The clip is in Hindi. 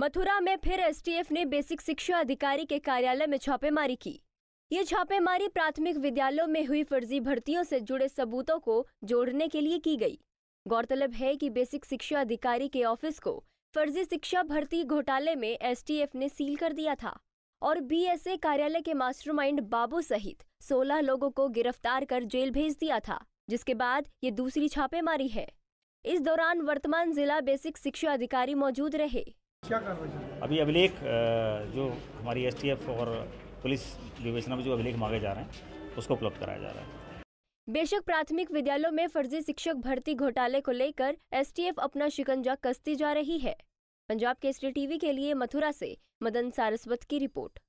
मथुरा में फिर एसटीएफ ने बेसिक शिक्षा अधिकारी के कार्यालय में छापेमारी की ये छापेमारी प्राथमिक विद्यालयों में हुई फर्जी भर्तियों से जुड़े सबूतों को जोड़ने के लिए की गई गौरतलब है कि बेसिक शिक्षा अधिकारी के ऑफिस को फर्जी शिक्षा भर्ती घोटाले में एसटीएफ ने सील कर दिया था और बीएसए कार्यालय के मास्टरमाइंड बाबू सहित 16 लोगों को गिरफ्तार कर जेल भेज दिया था जिसके बाद ये दूसरी छापेमारी है इस दौरान वर्तमान जिला बेसिक शिक्षा अधिकारी मौजूद रहे क्या अभी अभिलेख जो हमारी एसटीएफ और पुलिस विवेचना में जो अभिलेख मांगे जा रहे हैं उसको उपलब्ध कराया जा रहा है बेशक प्राथमिक विद्यालयों में फर्जी शिक्षक भर्ती घोटाले को लेकर एसटीएफ अपना शिकंजा कसती जा रही है पंजाब केसरी टीवी के लिए मथुरा से मदन सारस्वत की रिपोर्ट